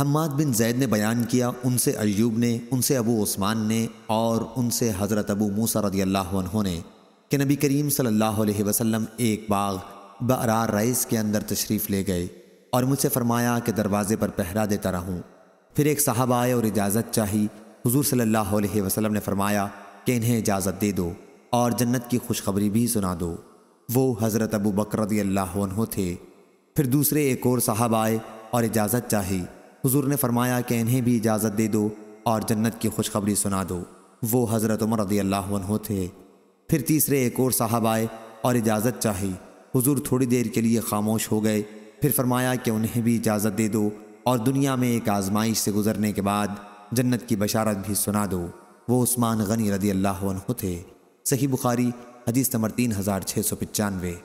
हमाद बिन जैद ने बयान किया उनसे अयूब ने उनसे अबू ओस्मान ने और उनसे हज़रत अबू मूसा रदी अल्लाह ने कि नबी करीम सल्लल्लाहु अलैहि वसल्लम एक बाग बरार रईस के अंदर तशरीफ़ ले गए और मुझसे फरमाया कि दरवाज़े पर पहरा देता रहूँ फिर एक साहब आए और इजाज़त चाही हुजूर सल्ला वसलम ने फरमाया कि इन्हें इजाज़त दे दो और जन्नत की खुशखबरी भी सुना दो वो हज़रत अबू बकर अल्लाह थे फिर दूसरे एक और साहब आए और इजाज़त चाहिए हुजूर ने फरमाया कि इन्हें भी इजाज़त दे दो और जन्नत की खुशखबरी सुना दो वो हज़रत उमर रदी अल्लाह थे फिर तीसरे एक और साहब आए और इजाज़त चाही हुजूर थोड़ी देर के लिए खामोश हो गए फिर फरमाया कि उन्हें भी इजाज़त दे दो और दुनिया में एक आजमाइश से गुजरने के बाद जन्नत की बशारत भी सुना दो वो उस्मान गनी रदी अल्लाह थे सही बुखारी हदीस नंबर तीन हज़ार छः सौ पचानवे